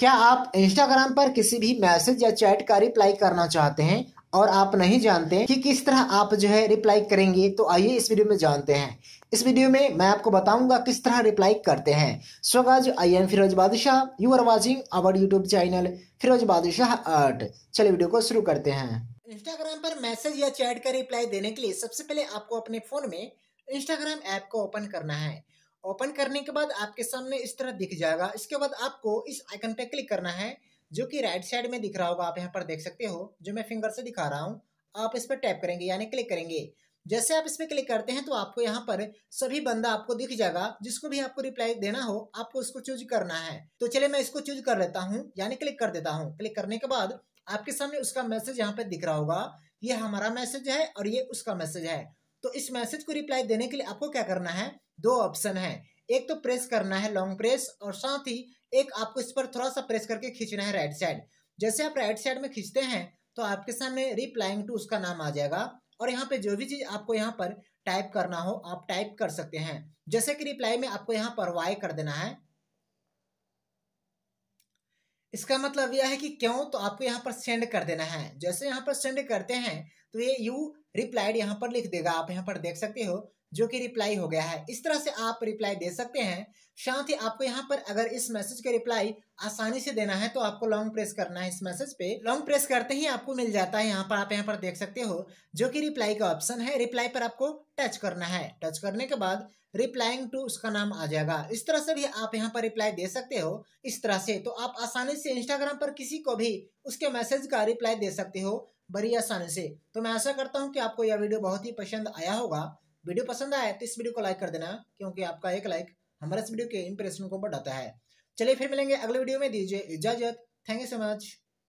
क्या आप इंस्टाग्राम पर किसी भी मैसेज या चैट का रिप्लाई करना चाहते हैं और आप नहीं जानते कि किस तरह आप जो है रिप्लाई करेंगे तो आइए इस वीडियो में जानते हैं इस वीडियो में मैं आपको बताऊंगा किस तरह रिप्लाई करते हैं स्वगाज आई am Firoz Badshah you are watching our YouTube channel Firoz Badshah art चलिए वीडियो को शुरू करते हैं इंस्टाग्राम पर मैसेज या चैट का रिप्लाई देने के लिए सबसे पहले आपको अपने फोन में इंस्टाग्राम ऐप को ओपन करना है ओपन करने के बाद आपके सामने इस तरह दिख जाएगा इसके बाद आपको इस आइकन पे क्लिक करना है जो कि राइट साइड में दिख रहा होगा आप यहाँ पर देख सकते हो जो मैं फिंगर से दिखा रहा हूँ आप इस पर टैप करेंगे यानी क्लिक करेंगे जैसे आप इस पर क्लिक करते हैं तो आपको यहाँ पर सभी बंदा आपको दिख जाएगा जिसको भी आपको रिप्लाई देना हो आपको उसको चूज करना है तो चलिए मैं इसको चूज कर लेता हूँ यानी क्लिक कर देता हूँ क्लिक करने के बाद आपके सामने उसका मैसेज यहाँ पे दिख रहा होगा ये हमारा मैसेज है और ये उसका मैसेज है तो इस मैसेज को रिप्लाई देने के लिए आपको क्या करना है दो ऑप्शन है एक तो प्रेस करना है लॉन्ग प्रेस और साथ ही एक आपको इस पर थोड़ा सा प्रेस करके खींचना है राइट साइड जैसे आप राइट साइड में खींचते हैं तो आपके सामने रिप्लाइंग टू उसका नाम आ जाएगा और यहाँ पे जो भी चीज़ आपको यहाँ पर टाइप करना हो आप टाइप कर सकते हैं जैसे कि रिप्लाई में आपको यहाँ पर वाई कर देना है इसका मतलब यह है कि क्यों तो आपको यहाँ पर सेंड कर देना है जैसे यहाँ पर सेंड करते हैं तो ये यू रिप्लाइड यहाँ पर लिख देगा आप यहाँ पर देख सकते हो जो कि रिप्लाई हो गया है इस तरह से आप रिप्लाई दे सकते हैं साथ ही आपको यहाँ पर अगर इस मैसेज के रिप्लाई आसानी से देना है तो आपको लॉन्ग प्रेस करना है इस मैसेज पे लॉन्ग प्रेस करते ही आपको मिल जाता है यहाँ पर आप यहाँ पर देख सकते हो जो कि रिप्लाई का ऑप्शन है रिप्लाई पर आपको टच करना है टच करने के बाद रिप्लाइंग टू उसका नाम आ जाएगा इस तरह से भी आप यहाँ पर रिप्लाई दे सकते हो इस तरह से तो आप आसानी से इंस्टाग्राम पर किसी को भी उसके मैसेज का रिप्लाई दे सकते हो बड़ी आसानी से तो मैं आशा करता हूँ कि आपको यह वीडियो बहुत ही पसंद आया होगा वीडियो पसंद आया तो इस वीडियो को लाइक कर देना क्योंकि आपका एक लाइक हमारे इस वीडियो के इंप्रेशन को बढ़ाता है चलिए फिर मिलेंगे अगले वीडियो में दीजिए इजाजत थैंक यू सो मच